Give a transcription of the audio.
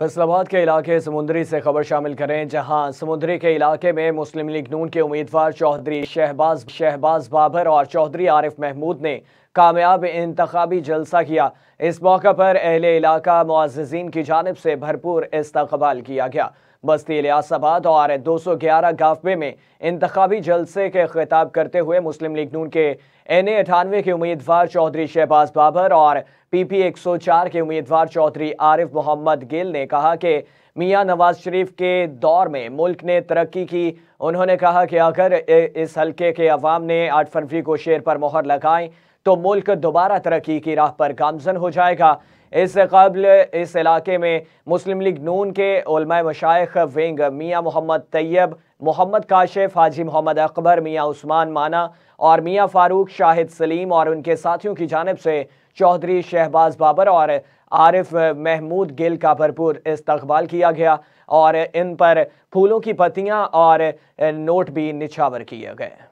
फैसलाबाद के इलाके समुंदरी से खबर शामिल करें जहां समुंदरी के इलाके में मुस्लिम लीग नून के उम्मीदवार चौधरी शहबाज शहबाज बाबर और चौधरी आरिफ महमूद ने कामयाब इंतबी जलसा किया इस मौका पर अहले इलाका मुआजीन की जानब से भरपूर इस्तबाल किया गया बस्ती लियासबाद और 211 गाफबे में इंतबी जलसे के खिताब करते हुए मुस्लिम लीग नून के एन ए अठानवे के उम्मीदवार चौधरी शहबाज बाबर और पी पी एक सौ चार के उम्मीदवार चौधरी आरिफ मोहम्मद गिल ने कहा कि मियाँ नवाज शरीफ के दौर में मुल्क ने तरक्की की उन्होंने कहा कि अगर इस हलके के अवाम ने आठ फरवरी को शेर पर मोहर लगाएं तो मुल्क दोबारा तरक्की की राह पर गामजन हो जाएगा इससे कबल इस इलाके में मुस्लिम लीग नून के उलमा मशाइ विंग मियाँ मोहम्मद तैयब मोहम्मद काशिफ हाजी मोहम्मद अकबर मियाँ उस्मान माना और मियाँ फ़ारूक शाहिद सलीम और उनके साथियों की जानब से चौधरी शहबाज बाबर और आरिफ महमूद गिल का भरपूर इस्तबाल किया गया और इन पर फूलों की पत्तियाँ और नोट भी निछावर किए गए